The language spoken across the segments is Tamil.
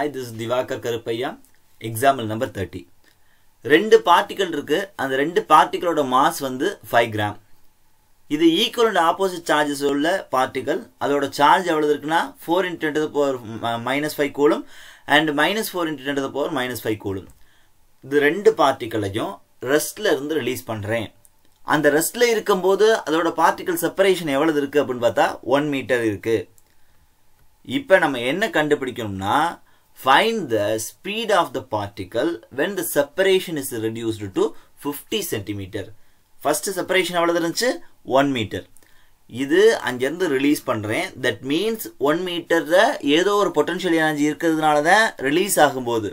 Hi this Diwakar Karuppaiah example number thirty ரெண்டு பார்ட்டிக்கல் இருக்குது அந்த ரெண்டு பார்ட்டிக்கலோட மாஸ் வந்து ஃபைவ் கிராம் இது ஈக்குவல் அண்ட் ஆப்போசிட் சார்ஜஸ் உள்ள பார்ட்டிக்கல் அதோட சார்ஜ் எவ்வளோ இருக்குன்னா four into ten power minus five coulomb and minus four into ten power minus five coulomb இது ரெண்டு பார்ட்டிக்கலையும் ரெஸ்ட்டில் இருந்து ரிலீஸ் பண்ணுறேன் அந்த ரெஸ்ட்டில் இருக்கும்போது அதோட பார்ட்டிக்கல் செப்பரேஷன் எவ்வளவு இருக்குது அப்படின்னு பார்த்தா ஒன் மீட்டர் இருக்குது இப்போ நம்ம என்ன கண்டுபிடிக்கணும்னா Find the speed of the particle when the separation is reduced to 50 cm. First separation is 1 meter. இது அங்கிருந்து release பண்ணிரேன் that means 1 meter ஏதோ ஒரு potential energy இருக்கிறது நாளதான் release ஆகும் போது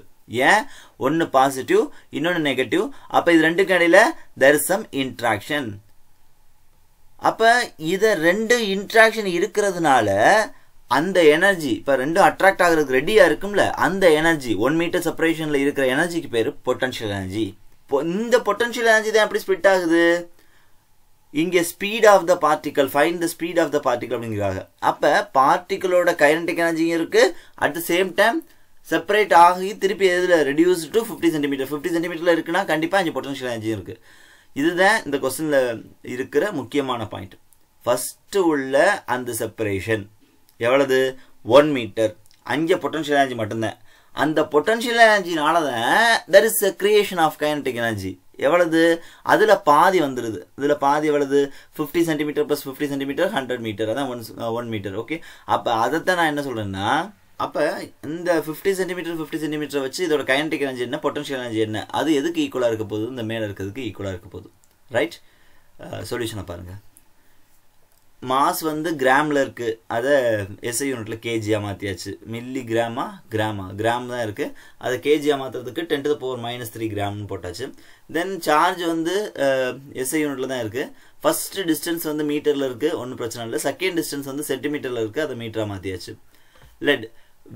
ஏன் 1 positive இன்னும் negative அப்போ இது ரெண்டுக்கு there is some interaction interaction இது இதை interaction இருக்கிறது இருக்கிறதுனால அந்த எனர்ஜி இப்போ ரெண்டும் அட்ராக்ட் ஆகிறதுக்கு ரெடியாக இருக்கும்ல அந்த எனர்ஜி ஒன் மீட்டர் செப்பரேஷனில் இருக்கிற எனர்ஜிக்கு பேர் பொட்டன்ஷியல் எனர்ஜி இப்போ இந்த பொட்டன்ஷியல் எனர்ஜி தான் எப்படி ஸ்பிட் ஆகுது இங்கே speed of the particle find the speed of the particle அப்படிங்கிறாங்க அப்போ பார்ட்டிக்கலோட கைனடிக் எனர்ஜியும் இருக்குது at the same time separate ஆகி திருப்பி எதில் reduce to fifty centimetre fifty சென்டிமீட்டரில் இருக்குன்னா கண்டிப்பாக அஞ்சு பொட்டன்ஷியல் எனர்ஜியும் இருக்குது இதுதான் இந்த கொஸ்டினில் இருக்கிற முக்கியமான பாயிண்ட் ஃபஸ்ட்டு உள்ள அந்த செப்பரேஷன் எவ்வளவு ஒன் மீட்டர் அஞ்சு பொட்டன்ஷியல் எனர்ஜி மட்டும்தான் அந்த பொட்டன்ஷியல் எனர்ஜினால தான் there is a creation of kinetic energy எவ்வளவு அதில் பாதி வந்துடுது இதில் பாதி எவ்வளவு fifty centimetre plus fifty centimetre hundred metre அதான் ஒன் ஒன் மீட்டர் ஓகே அப்போ தான் நான் என்ன சொல்கிறேன்னா அப்போ இந்த ஃபிஃப்டி சென்டிமீட்டர் ஃபிஃப்டி சென்டிமீட்டர் வச்சு இதோட கைனடிக் எனர்ஜி என்ன பொட்டன்ஷியல் எனர்ஜி என்ன அது எதுக்கு ஈக்குவலாக இருக்க போகுது இந்த மேலே இருக்கிறதுக்கு ஈக்குவலாக இருக்க போகுது ரைட் சொல்யூஷனை பாருங்கள் மாஸ் வந்து கிராமில் இருக்குது அதை எஸ்ஐ யூனிட்டில் கேஜியாக மாற்றியாச்சு மில்லி கிராமா கிராமா கிராம் தான் இருக்குது அதை கேஜியாக மாற்றுறதுக்கு ten to the power minus three கிராம்னு போட்டாச்சு தென் சார்ஜ் வந்து எஸ்ஐ யூனிட்டில் தான் இருக்குது ஃபஸ்ட்டு டிஸ்டன்ஸ் வந்து மீட்டரில் இருக்குது ஒன்றும் பிரச்சனை இல்லை செகண்ட் டிஸ்டன்ஸ் வந்து சென்டிமீட்டரில் இருக்குது அதை மீட்டராக மாற்றியாச்சு லெட்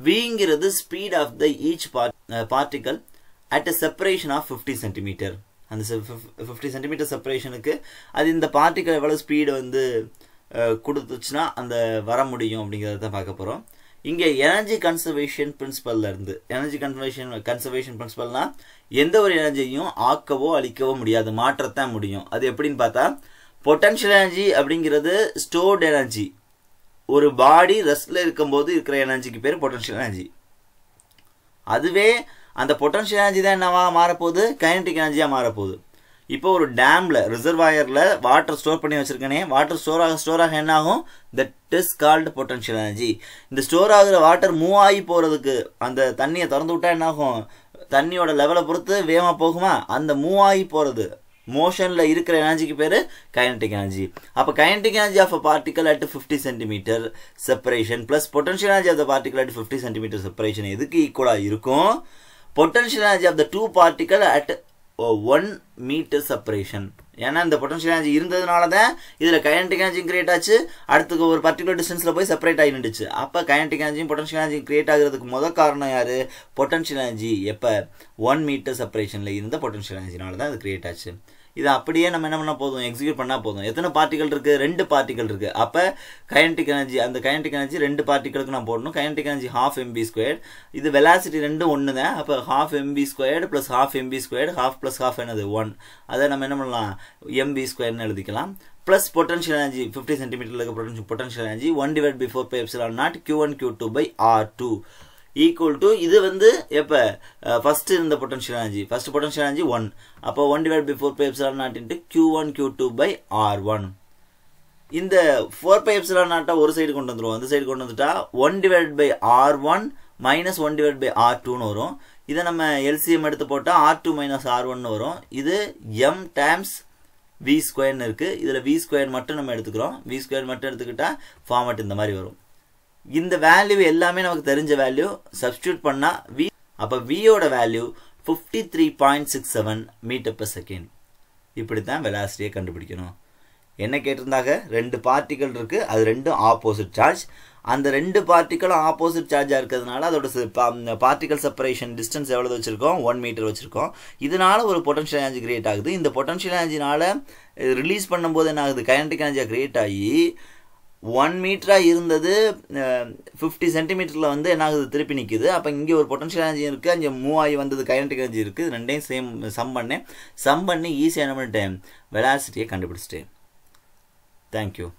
விங்கிறது speed of the each part particle at a separation of fifty centimetre அந்த ஃபிஃப்டி சென்டிமீட்டர் செப்பரேஷனுக்கு அது இந்த பார்ட்டிக்கல் எவ்வளோ ஸ்பீடு வந்து கொடுத்துச்சுன்னா அந்த வர முடியும் அப்படிங்கிறத தான் பார்க்க போகிறோம் இங்கே எனர்ஜி கன்சர்வேஷன் பிரின்சிபல்ல இருந்து எனர்ஜி கன்சர்வேஷன் கன்சர்வேஷன் பிரின்சிபல்னா எந்த ஒரு எனர்ஜியையும் ஆக்கவோ அழிக்கவோ முடியாது மாற்றத்தான் முடியும் அது எப்படின்னு பார்த்தா பொட்டன்ஷியல் எனர்ஜி அப்படிங்கிறது ஸ்டோர்டு எனர்ஜி ஒரு பாடி ரெஸ்டில் இருக்கும்போது இருக்கிற எனர்ஜிக்கு பேர் பொட்டன்ஷியல் எனர்ஜி அதுவே அந்த பொட்டன்ஷியல் எனர்ஜி தான் என்னவா மாறப்போகுது கைனட்டிக் எனர்ஜியாக மாறப்போகுது இப்போ ஒரு டேமில் ரிசர்வாயரில் வாட்டர் ஸ்டோர் பண்ணி வச்சுருக்கனே வாட்டர் ஸ்டோர் ஆக ஸ்டோர் ஆக என்ன ஆகும் that is called potential energy இந்த ஸ்டோர் ஆகிற வாட்டர் மூவ் ஆகி போகிறதுக்கு அந்த தண்ணியை திறந்து விட்டால் என்ன ஆகும் தண்ணியோட லெவலை பொறுத்து வேகமாக போகுமா அந்த மூவ் ஆகி போகிறது மோஷனில் இருக்கிற எனர்ஜிக்கு பேர் கைனட்டிக் எனர்ஜி அப்போ kinetic energy of a particle at fifty centimetre separation plus potential energy of the particle at fifty centimetre separation எதுக்கு ஈக்குவலாக இருக்கும் potential energy of the two particle at one metre separation ஏன்னா இந்த பொட்டன்ஷியல் எனர்ஜி இருந்ததுனால தான் இதில் கைனடிக் எனர்ஜியும் கிரியேட் ஆச்சு அடுத்து ஒரு பர்டிகுலர் டிஸ்டன்ஸில் போய் செப்பரேட் ஆகி நின்றுச்சு அப்போ கைனடிக் எனர்ஜியும் பொட்டன்ஷியல் எனர்ஜியும் கிரியேட் ஆகிறதுக்கு முதல் காரணம் யார் பொட்டன்ஷியல் எனர்ஜி எப்போ ஒன் மீட்டர் செப்பரேஷனில் இருந்த பொட்டன்ஷியல் எனர்ஜினால தான் அது கிரியேட் ஆச்சு இதை அப்படியே நம்ம என்ன பண்ணால் போதும் எக்ஸிக்யூட் பண்ணால் போதும் எத்தனை பார்ட்டிகள் இருக்குது ரெண்டு பார்ட்டிகள் இருக்குது அப்போ கைனட்டிக் எனர்ஜி அந்த கைனட்டிக் எனர்ஜி ரெண்டு பார்ட்டிகளுக்கு நான் போடணும் kinetic energy half m v square இது வெலாசிட்டி ரெண்டும் ஒன்று தான் அப்போ half m v squared plus half m v squared half plus half என்னது ஒன் அதை நம்ம என்ன பண்ணலாம் எம்பி ஸ்கொயர்னு எழுதிக்கலாம் ப்ளஸ் பொட்டன்ஷியல் எனர்ஜி ஃபிஃப்டி சென்டிமீட்டரில் இருக்க potential energy one divide before four naught q one q two by r two equal to இது வந்து எப்போ ஃபஸ்ட்டு இருந்த potential energy first potential energy one அப்போ one divide by four pi epsilon நாட்டின்ட்டு q one q two by r one இந்த ஃபோர் பை எப்சிலான் நாட்டை ஒரு சைடு கொண்டு வந்துடுவோம் அந்த சைடு கொண்டு வந்துட்டா one divide by r one minus one divide by r டூன்னு வரும் இதை நம்ம எல்சிஎம் எடுத்து போட்டால் ஆர் டூ மைனஸ் ஆர் ஒன்னு வரும் இது எம் டைம்ஸ் வி ஸ்கொயர்னு இருக்குது இதில் வி ஸ்கொயர் மட்டும் நம்ம எடுத்துக்கிறோம் வி ஸ்கொயர் மட்டும் எடுத்துக்கிட்டால் ஃபார்மட் இந்த மாதிரி வரும் இந்த வேல்யூ எல்லாமே நமக்கு தெரிஞ்ச வேல்யூ சப்ஸ்டியூட் பண்ணால் வி அப்போ வியோட value fifty three point six seven metre per second இப்படி தான் வெலாசிட்டியை கண்டுபிடிக்கணும் என்ன கேட்டிருந்தாங்க ரெண்டு பார்ட்டிக்கல் இருக்குது அது ரெண்டும் ஆப்போசிட் சார்ஜ் அந்த ரெண்டு பார்ட்டிக்கலும் ஆப்போசிட் சார்ஜாக இருக்கிறதுனால அதோட பார்ட்டிக்கல் செப்பரேஷன் டிஸ்டன்ஸ் எவ்வளோ வச்சுருக்கோம் ஒன் மீட்டர் வச்சுருக்கோம் இதனால் ஒரு பொட்டன்ஷியல் எனர்ஜி கிரியேட் ஆகுது இந்த பொட்டன்ஷியல் எனர்ஜினால் ரிலீஸ் பண்ணும்போது என்ன ஆகுது கைனடிக் எனர்ஜியாக கிரியேட் ஆகி ஒன் மீட்டராக இருந்தது ஃபிஃப்டி சென்டிமீட்டரில் வந்து என்ன ஆகுது திருப்பி நிற்குது அப்போ இங்கே ஒரு பொட்டன்ஷியல் எனர்ஜி இருக்குது அங்கே மூவாயி வந்தது கைனட்டிக் எனர்ஜி இருக்குது ரெண்டையும் சேம் சம் பண்ணேன் சம் பண்ணி ஈஸியாக என்ன பண்ணிட்டேன் வெலாசிட்டியை கண்டுபிடிச்சிட்டேன் தேங்க்யூ